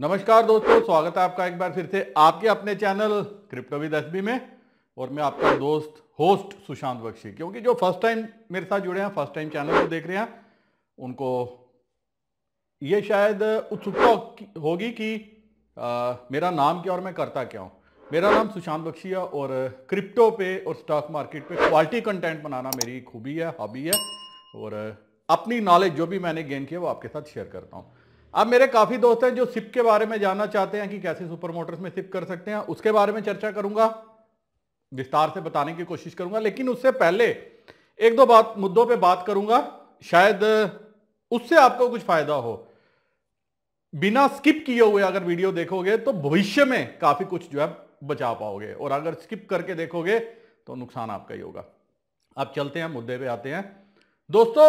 नमस्कार दोस्तों स्वागत है आपका एक बार फिर से आपके अपने चैनल क्रिप्टो एस बी में और मैं आपका दोस्त होस्ट सुशांत बख्शी क्योंकि जो फर्स्ट टाइम मेरे साथ जुड़े हैं फर्स्ट टाइम चैनल को देख रहे हैं उनको ये शायद उत्सुकता होगी कि आ, मेरा नाम क्या और मैं करता क्या हूँ मेरा नाम सुशांत बख्शी है और क्रिप्टो पे और स्टॉक मार्केट पे क्वालिटी कंटेंट बनाना मेरी खूबी है हॉबी है और अपनी नॉलेज जो भी मैंने गेन किया वो आपके साथ शेयर करता हूँ अब मेरे काफी दोस्त हैं जो सिप के बारे में जानना चाहते हैं कि कैसे सुपर मोटर्स में सिप कर सकते हैं उसके बारे में चर्चा करूंगा विस्तार से बताने की कोशिश करूंगा लेकिन उससे पहले एक दो बात मुद्दों पे बात करूंगा शायद उससे आपको कुछ फायदा हो बिना स्किप किए हुए अगर वीडियो देखोगे तो भविष्य में काफी कुछ जो है बचा पाओगे और अगर स्किप करके देखोगे तो नुकसान आपका ही होगा अब चलते हैं मुद्दे पे आते हैं दोस्तों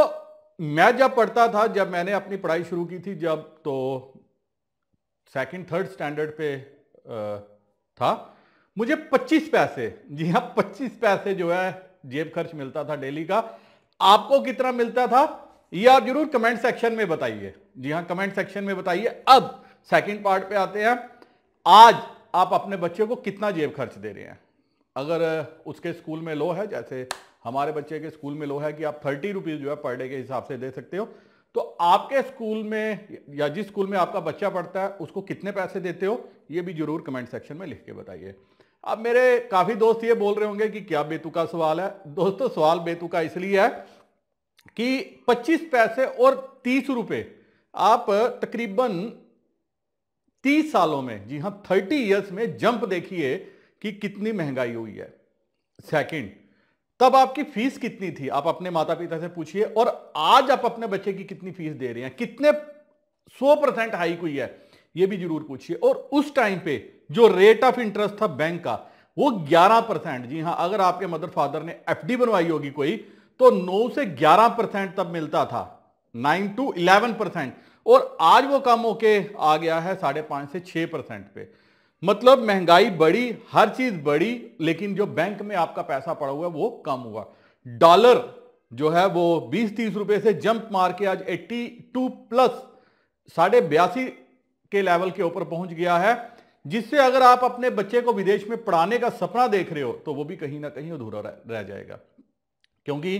मैं जब पढ़ता था जब मैंने अपनी पढ़ाई शुरू की थी जब तो सेकंड थर्ड स्टैंडर्ड पे था मुझे 25 पैसे जी हाँ 25 पैसे जो है जेब खर्च मिलता था डेली का आपको कितना मिलता था ये आप जरूर कमेंट सेक्शन में बताइए जी हाँ कमेंट सेक्शन में बताइए अब सेकंड पार्ट पे आते हैं आज आप अपने बच्चे को कितना जेब खर्च दे रहे हैं अगर उसके स्कूल में लो है जैसे हमारे बच्चे के स्कूल में लो है कि आप थर्टी रुपीज़ जो है पर डे के हिसाब से दे सकते हो तो आपके स्कूल में या जिस स्कूल में आपका बच्चा पढ़ता है उसको कितने पैसे देते हो ये भी जरूर कमेंट सेक्शन में लिख के बताइए अब मेरे काफ़ी दोस्त ये बोल रहे होंगे कि क्या बेतुका सवाल है दोस्तों सवाल बेतुका इसलिए है कि 25 पैसे और तीस रुपए आप तकरीबन 30 सालों में जी हां 30 इयर्स में जंप देखिए कि कितनी महंगाई हुई है सेकंड तब आपकी फीस कितनी थी आप अपने माता पिता से पूछिए और आज आप अपने बच्चे की कितनी फीस दे रहे हैं कितने सौ परसेंट हाइक हुई है यह भी जरूर पूछिए और उस टाइम पे जो रेट ऑफ इंटरेस्ट था बैंक का वो 11 परसेंट जी हाँ अगर आपके मदर फादर ने एफडी बनवाई होगी कोई तो 9 से 11 परसेंट तब मिलता था 9 टू 11 परसेंट और आज वो कम होके आ गया है साढ़े पांच से छह परसेंट पे मतलब महंगाई बढ़ी हर चीज बढ़ी लेकिन जो बैंक में आपका पैसा पड़ा हुआ है वो कम हुआ डॉलर जो है वो 20-30 रुपए से जंप मार के आज 82 प्लस साढ़े बयासी के लेवल के ऊपर पहुंच गया है जिससे अगर आप अपने बच्चे को विदेश में पढ़ाने का सपना देख रहे हो तो वो भी कहीं ना कहीं अधूरा रह जाएगा क्योंकि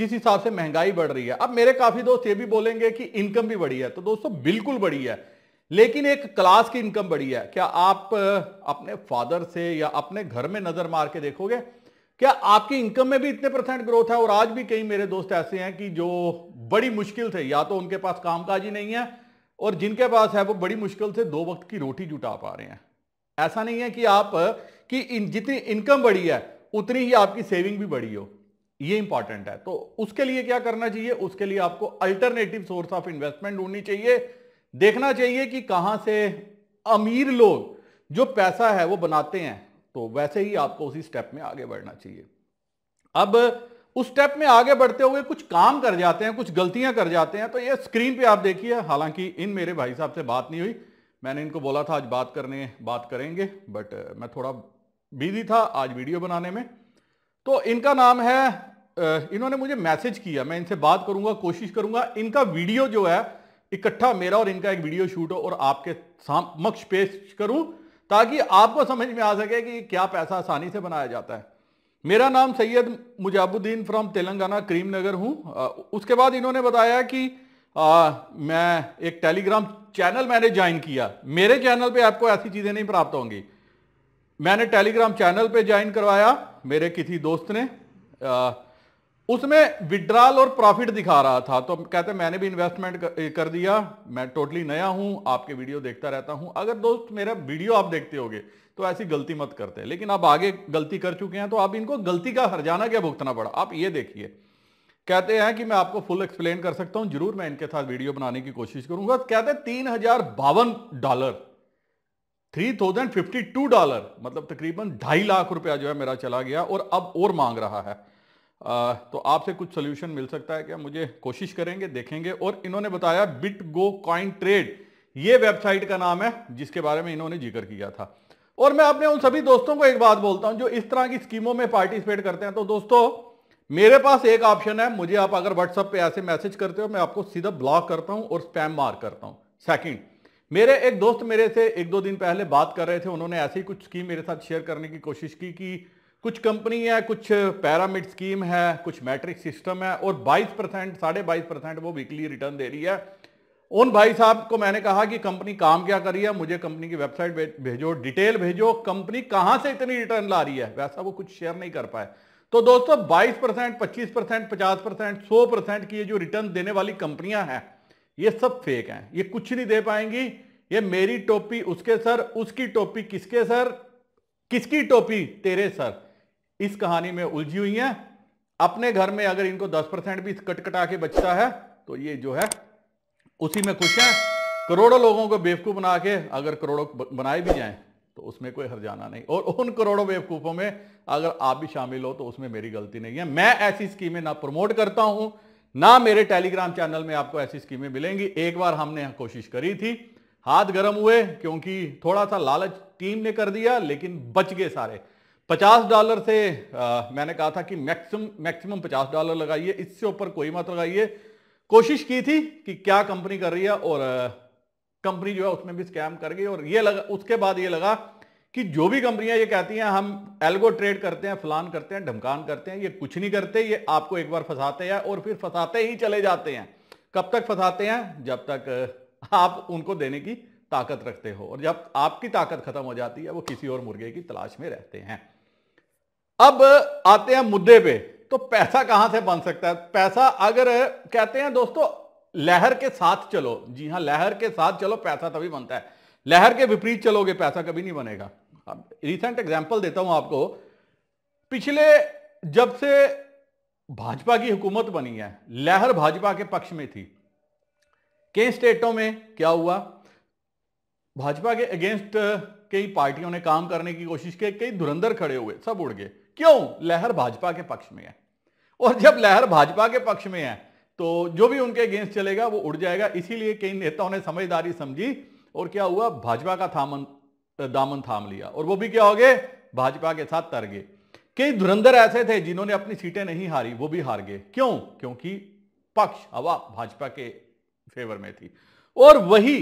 जिस हिसाब से महंगाई बढ़ रही है अब मेरे काफी दोस्त ये भी बोलेंगे कि इनकम भी बढ़ी है तो दोस्तों बिल्कुल बढ़ी है लेकिन एक क्लास की इनकम बढ़ी है क्या आप अपने फादर से या अपने घर में नजर मार के देखोगे क्या आपकी इनकम में भी इतने परसेंट ग्रोथ है और आज भी कई मेरे दोस्त ऐसे हैं कि जो बड़ी मुश्किल से या तो उनके पास कामकाज ही नहीं है और जिनके पास है वो बड़ी मुश्किल से दो वक्त की रोटी जुटा पा रहे हैं ऐसा नहीं है कि आप कि इन, जितनी इनकम बढ़ी है उतनी ही आपकी सेविंग भी बढ़ी हो ये इंपॉर्टेंट है तो उसके लिए क्या करना चाहिए उसके लिए आपको अल्टरनेटिव सोर्स ऑफ इन्वेस्टमेंट ढूंढनी चाहिए देखना चाहिए कि कहाँ से अमीर लोग जो पैसा है वो बनाते हैं तो वैसे ही आपको उसी स्टेप में आगे बढ़ना चाहिए अब उस स्टेप में आगे बढ़ते हुए कुछ काम कर जाते हैं कुछ गलतियां कर जाते हैं तो ये स्क्रीन पे आप देखिए हालांकि इन मेरे भाई साहब से बात नहीं हुई मैंने इनको बोला था आज बात करने बात करेंगे बट uh, मैं थोड़ा बिजी था आज वीडियो बनाने में तो इनका नाम है uh, इन्होंने मुझे मैसेज किया मैं इनसे बात करूंगा कोशिश करूंगा इनका वीडियो जो है इकट्ठा मेरा और इनका एक वीडियो शूट हो और आपके समक्ष पेश करूं ताकि आपको समझ में आ सके कि क्या पैसा आसानी से बनाया जाता है मेरा नाम सैयद मुजाबुद्दीन फ्रॉम तेलंगाना करीम नगर हूँ उसके बाद इन्होंने बताया कि आ, मैं एक टेलीग्राम चैनल मैंने ज्वाइन किया मेरे चैनल पे आपको ऐसी चीज़ें नहीं प्राप्त होंगी मैंने टेलीग्राम चैनल पे ज्वाइन करवाया मेरे किसी दोस्त ने आ, उसमें विड्रॉल और प्रॉफिट दिखा रहा था तो कहते मैंने भी इन्वेस्टमेंट कर दिया मैं टोटली नया हूं आपके वीडियो देखता रहता हूं अगर दोस्त मेरा वीडियो आप देखते होगे तो ऐसी गलती मत करते लेकिन आप आगे गलती कर चुके हैं तो आप इनको गलती का हरजाना क्या भुगतना पड़ा आप ये देखिए कहते हैं कि मैं आपको फुल एक्सप्लेन कर सकता हूं जरूर मैं इनके साथ वीडियो बनाने की कोशिश करूंगा कहते तीन हजार बावन dollar three thousand fifty two dollar मतलब तकरीबन ढाई लाख रुपया जो है मेरा चला गया और अब और मांग रहा है आ, तो आपसे कुछ सोल्यूशन मिल सकता है क्या मुझे कोशिश करेंगे देखेंगे और इन्होंने बताया बिट गो कॉइन ट्रेड ये वेबसाइट का नाम है जिसके बारे में इन्होंने जिक्र किया था और मैं अपने उन सभी दोस्तों को एक बात बोलता हूं जो इस तरह की स्कीमों में पार्टिसिपेट करते हैं तो दोस्तों मेरे पास एक ऑप्शन है मुझे आप अगर व्हाट्सएप पे ऐसे मैसेज करते हो मैं आपको सीधा ब्लॉक करता हूं और स्पैम मार करता हूं सेकंड मेरे एक दोस्त मेरे से एक दो दिन पहले बात कर रहे थे उन्होंने ऐसी कुछ स्कीम मेरे साथ शेयर करने की कोशिश की कि कुछ कंपनी है कुछ पैरामिड स्कीम है कुछ मैट्रिक सिस्टम है और 22 परसेंट साढ़े बाईस परसेंट वो वीकली रिटर्न दे रही है उन भाई साहब को मैंने कहा कि कंपनी काम क्या कर रही है मुझे कंपनी की वेबसाइट भेजो डिटेल भेजो कंपनी कहाँ से इतनी रिटर्न ला रही है वैसा वो कुछ शेयर नहीं कर पाए तो दोस्तों 22 परसेंट पच्चीस परसेंट पचास परसेंट सौ परसेंट की ये जो रिटर्न देने वाली कंपनियां हैं ये सब फेक हैं ये कुछ नहीं दे पाएंगी ये मेरी टोपी उसके सर उसकी टोपी किसके सर किसकी टोपी तेरे सर इस कहानी में उलझी हुई हैं अपने घर में अगर इनको 10 परसेंट भी कटकटा के बचता है तो ये जो है उसी में खुश हैं करोड़ों लोगों को बेवकूफ़ बना के अगर करोड़ों बनाए भी जाएं तो उसमें कोई हर्जाना नहीं और उन करोड़ों बेवकूफ़ों में अगर आप भी शामिल हो तो उसमें मेरी गलती नहीं है मैं ऐसी स्कीमें ना प्रमोट करता हूं ना मेरे टेलीग्राम चैनल में आपको ऐसी स्कीमें मिलेंगी एक बार हमने कोशिश करी थी हाथ गर्म हुए क्योंकि थोड़ा सा लालच टीम ने कर दिया लेकिन बच गए सारे 50 डॉलर से आ, मैंने कहा था कि मैक्सिमम मैक्सिमम 50 डॉलर लगाइए इससे ऊपर कोई मत लगाइए कोशिश की थी कि क्या कंपनी कर रही है और कंपनी जो है उसमें भी स्कैम कर गई और ये लगा उसके बाद ये लगा कि जो भी कंपनियां ये कहती हैं हम एल्गो ट्रेड करते हैं फलान करते हैं धमकान करते हैं ये कुछ नहीं करते ये आपको एक बार फंसाते हैं और फिर फंसाते ही चले जाते हैं कब तक फंसाते हैं जब तक आप उनको देने की ताकत रखते हो और जब आपकी ताकत खत्म हो जाती है वो किसी और मुर्गे की तलाश में रहते हैं अब आते हैं मुद्दे पे तो पैसा कहां से बन सकता है पैसा अगर कहते हैं दोस्तों लहर के साथ चलो जी हां लहर के साथ चलो पैसा तभी बनता है लहर के विपरीत चलोगे पैसा कभी नहीं बनेगा अब रिसेंट एग्जाम्पल देता हूं आपको पिछले जब से भाजपा की हुकूमत बनी है लहर भाजपा के पक्ष में थी कई स्टेटों में क्या हुआ भाजपा के अगेंस्ट कई पार्टियों ने काम करने की कोशिश की कई धुरंधर खड़े हुए सब उड़ गए क्यों लहर भाजपा के पक्ष में है और जब लहर भाजपा के पक्ष में है तो जो भी उनके अगेंस्ट चलेगा वो उड़ जाएगा इसीलिए कई नेताओं ने समझदारी समझी और क्या हुआ भाजपा का थामन दामन थाम लिया और वो भी क्या हो गए भाजपा के साथ तर गए कई धुरंधर ऐसे थे जिन्होंने अपनी सीटें नहीं हारी वो भी हार गए क्यों क्योंकि पक्ष हवा भाजपा के फेवर में थी और वही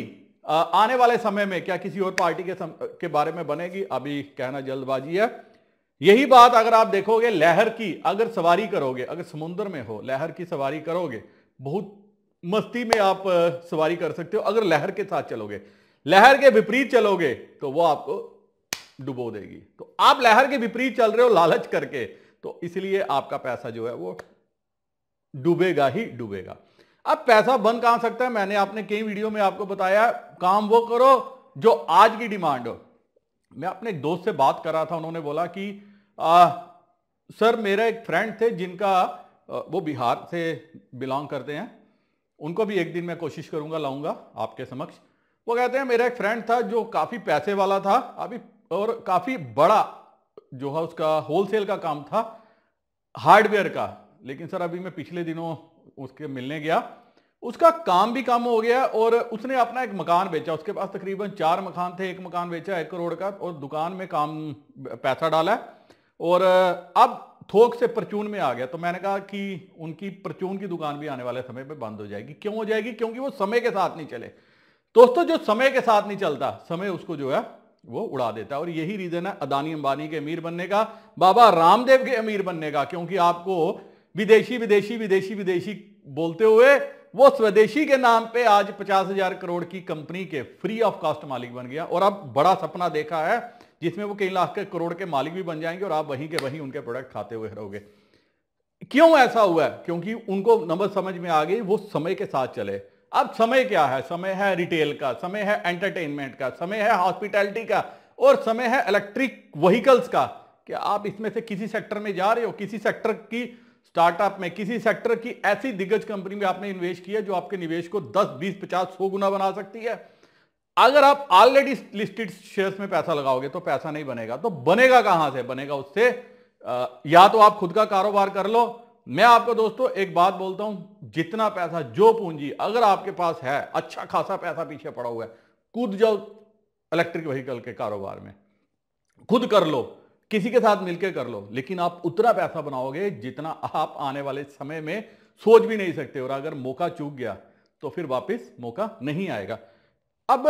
आने वाले समय में क्या किसी और पार्टी के सम, के बारे में बनेगी अभी कहना जल्दबाजी है यही बात अगर आप देखोगे लहर की अगर सवारी करोगे अगर समुन्द्र में हो लहर की सवारी करोगे बहुत मस्ती में आप सवारी कर सकते हो अगर लहर के साथ चलोगे लहर के विपरीत चलोगे तो वो आपको डुबो देगी तो आप लहर के विपरीत चल रहे हो लालच करके तो इसलिए आपका पैसा जो है वो डूबेगा ही डूबेगा अब पैसा बन कहां सकता है मैंने आपने कई वीडियो में आपको बताया काम वो करो जो आज की डिमांड हो मैं अपने एक दोस्त से बात कर रहा था उन्होंने बोला कि आ, सर मेरा एक फ्रेंड थे जिनका वो बिहार से बिलोंग करते हैं उनको भी एक दिन मैं कोशिश करूंगा लाऊंगा आपके समक्ष वो कहते हैं मेरा एक फ्रेंड था जो काफ़ी पैसे वाला था अभी और काफ़ी बड़ा जो है उसका होलसेल का काम था हार्डवेयर का लेकिन सर अभी मैं पिछले दिनों उसके मिलने गया उसका काम भी कम हो गया और उसने अपना एक मकान बेचा उसके पास तकरीबन चार मकान थे एक मकान बेचा एक करोड़ का और दुकान में काम पैसा डाला है और अब थोक से परचून में आ गया तो मैंने कहा कि उनकी परचून की दुकान भी आने वाले समय पर बंद हो जाएगी क्यों हो जाएगी क्योंकि वो समय के साथ नहीं चले दोस्तों जो समय के साथ नहीं चलता समय उसको जो है वो उड़ा देता है और यही रीज़न है अदानी अंबानी के अमीर बनने का बाबा रामदेव के अमीर बनने का क्योंकि आपको विदेशी विदेशी विदेशी विदेशी बोलते हुए वो स्वदेशी के नाम पे आज पचास हजार करोड़ की कंपनी के फ्री ऑफ कॉस्ट मालिक बन गया और अब बड़ा सपना देखा है जिसमें वो कई लाख के करोड़ के मालिक भी बन जाएंगे और आप वहीं के वहीं उनके प्रोडक्ट खाते हुए रहोगे क्यों ऐसा हुआ है क्योंकि उनको नंबर समझ में आ गई वो समय के साथ चले अब समय क्या है समय है रिटेल का समय है एंटरटेनमेंट का समय है हॉस्पिटैलिटी का और समय है इलेक्ट्रिक व्हीकल्स का कि आप इसमें से किसी सेक्टर में जा रहे हो किसी सेक्टर की स्टार्टअप में किसी सेक्टर की ऐसी दिग्गज कंपनी में आपने इन्वेस्ट किया जो आपके निवेश को 10, 20, 50, 100 गुना बना सकती है अगर आप ऑलरेडी लिस्टेड शेयर्स में पैसा लगाओगे तो पैसा नहीं बनेगा तो बनेगा कहां से बनेगा उससे या तो आप खुद का कारोबार कर लो मैं आपको दोस्तों एक बात बोलता हूं जितना पैसा जो पूंजी अगर आपके पास है अच्छा खासा पैसा पीछे पड़ा हुआ है कूद जाओ इलेक्ट्रिक व्हीकल के कारोबार में खुद कर लो किसी के साथ मिलकर कर लो लेकिन आप उतना पैसा बनाओगे जितना आप आने वाले समय में सोच भी नहीं सकते और अगर मौका चूक गया तो फिर वापस मौका नहीं आएगा अब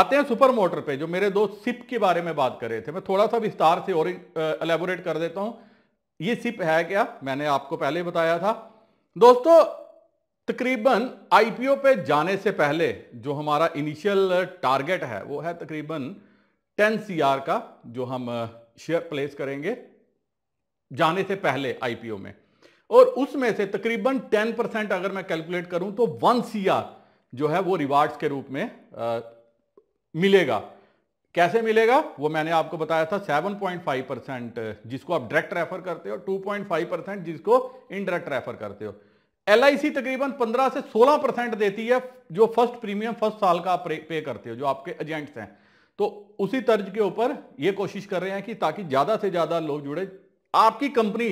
आते हैं सुपर मोटर पे जो मेरे दोस्त सिप के बारे में बात कर रहे थे मैं थोड़ा सा विस्तार से और एलेबोरेट कर देता हूं ये सिप है क्या मैंने आपको पहले बताया था दोस्तों तकरीबन आईपीओ पे जाने से पहले जो हमारा इनिशियल टारगेट है वो है तकरीबन टेन सी का जो हम शेयर प्लेस करेंगे जाने से पहले आईपीओ में और उसमें से तकरीबन 10 परसेंट अगर मैं कैलकुलेट करूं तो वन सी आर जो है वो रिवार्ड्स के रूप में आ, मिलेगा कैसे मिलेगा वो मैंने आपको बताया था 7.5 परसेंट जिसको आप डायरेक्ट रेफर करते हो 2.5 परसेंट जिसको इनडायरेक्ट रेफर करते हो एल तकरीबन 15 से 16 परसेंट देती है जो फर्स्ट प्रीमियम फर्स्ट साल का आप पे करते हो जो आपके एजेंट्स हैं तो उसी तर्ज के ऊपर ये कोशिश कर रहे हैं कि ताकि ज्यादा से ज्यादा लोग जुड़े आपकी कंपनी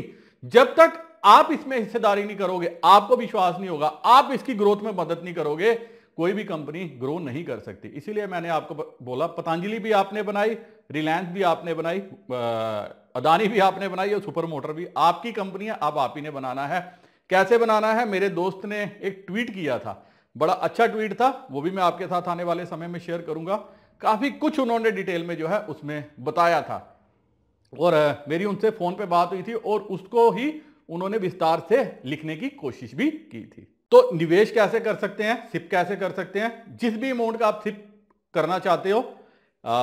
जब तक आप इसमें हिस्सेदारी नहीं करोगे आपको विश्वास नहीं होगा आप इसकी ग्रोथ में मदद नहीं करोगे कोई भी कंपनी ग्रो नहीं कर सकती इसीलिए मैंने आपको बोला पतंजलि भी आपने बनाई रिलायंस भी आपने बनाई अदानी भी आपने बनाई और सुपर मोटर भी आपकी कंपनी है अब आप ही ने बनाना है कैसे बनाना है मेरे दोस्त ने एक ट्वीट किया था बड़ा अच्छा ट्वीट था वो भी मैं आपके साथ आने वाले समय में शेयर करूंगा काफ़ी कुछ उन्होंने डिटेल में जो है उसमें बताया था और मेरी उनसे फ़ोन पे बात हुई थी और उसको ही उन्होंने विस्तार से लिखने की कोशिश भी की थी तो निवेश कैसे कर सकते हैं सिप कैसे कर सकते हैं जिस भी अमाउंट का आप सिप करना चाहते हो आ,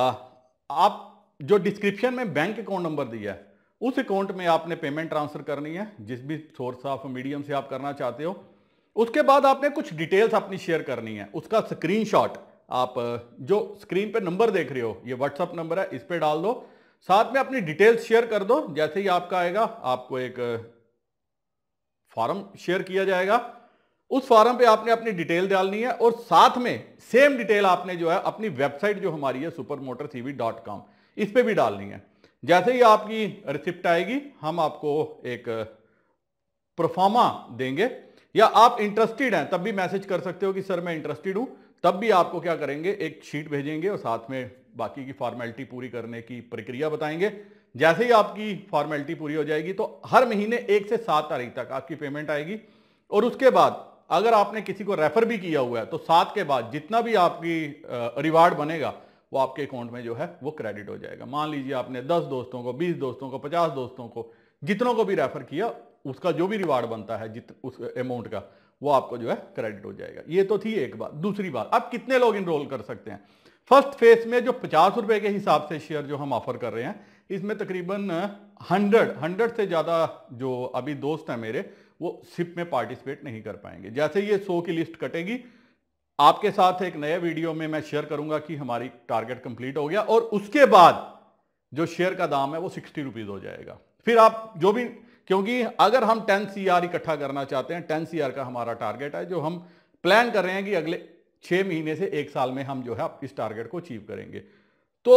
आप जो डिस्क्रिप्शन में बैंक अकाउंट नंबर दिया है उस अकाउंट में आपने पेमेंट ट्रांसफ़र करनी है जिस भी सोर्स ऑफ मीडियम से आप करना चाहते हो उसके बाद आपने कुछ डिटेल्स अपनी शेयर करनी है उसका स्क्रीनशॉट आप जो स्क्रीन पे नंबर देख रहे हो ये व्हाट्सअप नंबर है इस पर डाल दो साथ में अपनी डिटेल्स शेयर कर दो जैसे ही आपका आएगा आपको एक फॉर्म शेयर किया जाएगा उस फॉर्म पे आपने अपनी डिटेल डालनी है और साथ में सेम डिटेल आपने जो है अपनी वेबसाइट जो हमारी है super motor C dot com इस पर भी डालनी है जैसे ही आपकी रिसिप्ट आएगी हम आपको एक प्रोफामा देंगे या आप इंटरेस्टेड हैं तब भी मैसेज कर सकते हो कि सर मैं इंटरेस्टेड हूं तब भी आपको क्या करेंगे एक शीट भेजेंगे और साथ में बाकी की फॉर्मेलिटी पूरी करने की प्रक्रिया बताएंगे जैसे ही आपकी फॉर्मेलिटी पूरी हो जाएगी तो हर महीने एक से सात तारीख तक आपकी पेमेंट आएगी और उसके बाद अगर आपने किसी को रेफर भी किया हुआ है तो सात के बाद जितना भी आपकी रिवार्ड बनेगा वो आपके अकाउंट में जो है वो क्रेडिट हो जाएगा मान लीजिए आपने दस दोस्तों को बीस दोस्तों को पचास दोस्तों को जितनों को भी रेफर किया उसका जो भी रिवार्ड बनता है जित उस अमाउंट का वो आपको जो है क्रेडिट हो जाएगा ये तो थी एक बात दूसरी बात अब कितने लोग इनरोल कर सकते हैं फर्स्ट फेज में जो पचास रुपए के हिसाब से शेयर जो हम ऑफर कर रहे हैं इसमें तकरीबन हंड्रेड हंड्रेड से ज़्यादा जो अभी दोस्त हैं मेरे वो सिप में पार्टिसिपेट नहीं कर पाएंगे जैसे ये सो की लिस्ट कटेगी आपके साथ एक नए वीडियो में मैं शेयर करूंगा कि हमारी टारगेट कंप्लीट हो गया और उसके बाद जो शेयर का दाम है वो सिक्सटी रुपीज़ हो जाएगा फिर आप जो भी क्योंकि अगर हम टेन सी इकट्ठा करना चाहते हैं टेन सी का हमारा टारगेट है जो हम प्लान कर रहे हैं कि अगले छह महीने से एक साल में हम जो है इस टारगेट को अचीव करेंगे तो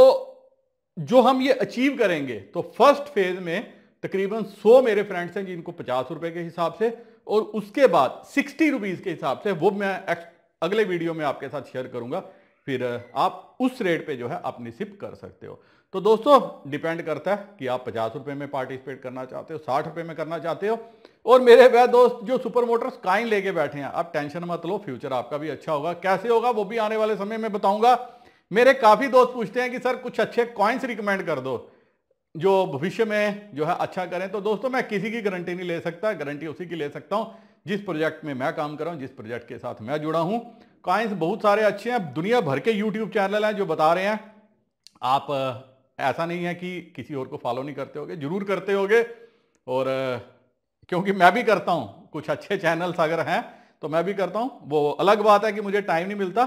जो हम ये अचीव करेंगे तो फर्स्ट फेज में तकरीबन 100 मेरे फ्रेंड्स हैं जिनको पचास रुपए के हिसाब से और उसके बाद सिक्सटी रुपीज़ के हिसाब से वो मैं अगले वीडियो में आपके साथ शेयर करूंगा फिर आप उस रेट पे जो है अपनी सिप कर सकते हो तो दोस्तों डिपेंड करता है कि आप पचास रुपये में पार्टिसिपेट करना चाहते हो साठ रुपये में करना चाहते हो और मेरे वह दोस्त जो सुपर मोटर्स काइन लेके बैठे हैं आप टेंशन मत लो फ्यूचर आपका भी अच्छा होगा कैसे होगा वो भी आने वाले समय में बताऊंगा मेरे काफ़ी दोस्त पूछते हैं कि सर कुछ अच्छे कॉइन्स रिकमेंड कर दो जो भविष्य में जो है अच्छा करें तो दोस्तों मैं किसी की गारंटी नहीं ले सकता गारंटी उसी की ले सकता हूँ जिस प्रोजेक्ट में मैं काम कर रहा हूँ जिस प्रोजेक्ट के साथ मैं जुड़ा हूँ कॉइन्स बहुत सारे अच्छे हैं दुनिया भर के यूट्यूब चैनल हैं जो बता रहे हैं आप ऐसा नहीं है कि किसी और को फॉलो नहीं करते होगे जरूर करते होगे और क्योंकि मैं भी करता हूँ कुछ अच्छे चैनल्स अगर हैं तो मैं भी करता हूँ वो अलग बात है कि मुझे टाइम नहीं मिलता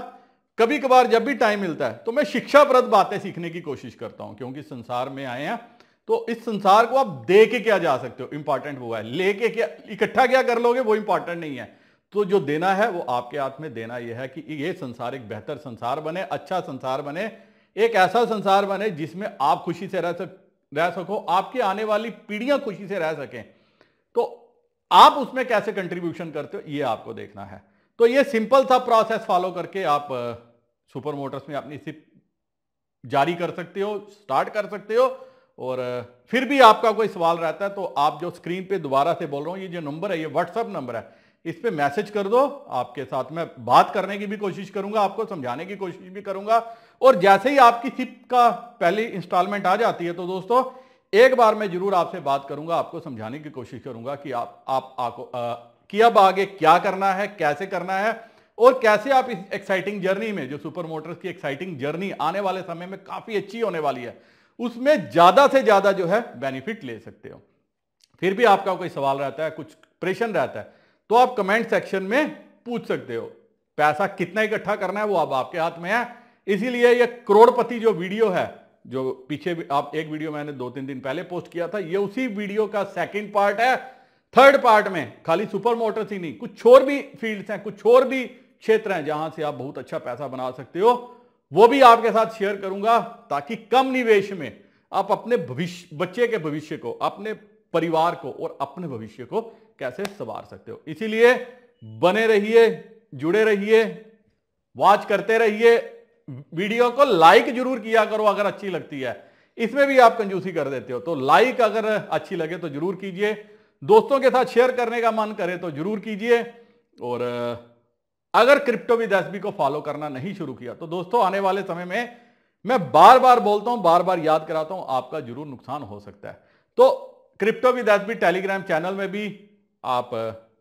कभी कभार जब भी टाइम मिलता है तो मैं शिक्षाप्रद बातें सीखने की कोशिश करता हूँ क्योंकि संसार में आए हैं तो इस संसार को आप दे के क्या जा सकते हो इंपॉर्टेंट वो है लेके क्या इकट्ठा क्या कर लोगे वो इंपॉर्टेंट नहीं है तो जो देना है वो आपके हाथ में देना यह है कि ये संसार एक बेहतर संसार बने अच्छा संसार बने एक ऐसा संसार बने जिसमें आप खुशी से रह सक रह सको आपकी आने वाली पीढ़ियां खुशी से रह सकें तो आप उसमें कैसे कंट्रीब्यूशन करते हो ये आपको देखना है तो ये सिंपल सा प्रोसेस फॉलो करके आप सुपर मोटर्स में अपनी सिप जारी कर सकते हो स्टार्ट कर सकते हो और फिर भी आपका कोई सवाल रहता है तो आप जो स्क्रीन पे दोबारा से बोल रहा हूँ ये जो नंबर है ये व्हाट्सअप नंबर है इस पर मैसेज कर दो आपके साथ मैं बात करने की भी कोशिश करूंगा आपको समझाने की कोशिश भी करूंगा और जैसे ही आपकी सिप का पहली इंस्टॉलमेंट आ जाती है तो दोस्तों एक बार मैं जरूर आपसे बात करूंगा आपको समझाने की कोशिश करूंगा कि आप आप आपको कि अब आगे क्या करना है कैसे करना है और कैसे आप इस एक्साइटिंग जर्नी में जो सुपर मोटर्स की एक्साइटिंग जर्नी आने वाले समय में काफी अच्छी होने वाली है उसमें ज्यादा से ज्यादा जो है बेनिफिट ले सकते हो फिर भी आपका कोई सवाल रहता है कुछ प्रेशन रहता है तो आप कमेंट सेक्शन में पूछ सकते हो पैसा कितना इकट्ठा करना है वो अब आपके हाथ में है इसीलिए ये करोड़पति जो वीडियो है जो पीछे आप एक वीडियो मैंने दो तीन दिन पहले पोस्ट किया था ये उसी वीडियो का सेकंड पार्ट है थर्ड पार्ट में खाली सुपर मोटर्स ही नहीं कुछ और भी फील्ड्स हैं कुछ और भी क्षेत्र हैं जहां से आप बहुत अच्छा पैसा बना सकते हो वो भी आपके साथ शेयर करूंगा ताकि कम निवेश में आप अपने भविष्य बच्चे के भविष्य को अपने परिवार को और अपने भविष्य को कैसे संवार सकते हो इसीलिए बने रहिए जुड़े रहिए वॉच करते रहिए वीडियो को लाइक जरूर किया करो अगर अच्छी लगती है इसमें भी आप कंजूसी कर देते हो तो लाइक अगर अच्छी लगे तो जरूर कीजिए दोस्तों के साथ शेयर करने का मन करे तो जरूर कीजिए और अगर क्रिप्टो विद एस को फॉलो करना नहीं शुरू किया तो दोस्तों आने वाले समय में मैं बार बार बोलता हूं बार बार याद कराता हूं आपका जरूर नुकसान हो सकता है तो crypto with S Telegram channel में भी आप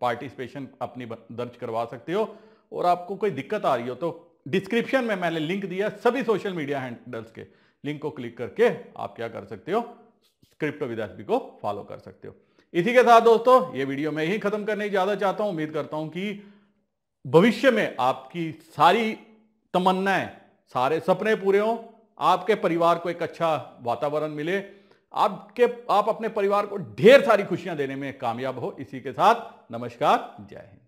पार्टिसिपेशन अपनी दर्ज करवा सकते हो और आपको कोई दिक्कत आ रही हो तो डिस्क्रिप्शन में मैंने लिंक दिया सभी सोशल मीडिया हैंडल्स के लिंक को क्लिक करके आप क्या कर सकते हो क्रिप्टो विद्यार्थी को फॉलो कर सकते हो इसी के साथ दोस्तों ये वीडियो मैं ही खत्म करने ज्यादा चाहता हूं उम्मीद करता हूं कि भविष्य में आपकी सारी तमन्नाएं सारे सपने पूरे हों आपके परिवार को एक अच्छा वातावरण मिले आपके आप अपने परिवार को ढेर सारी खुशियां देने में कामयाब हो इसी के साथ नमस्कार जय हिंद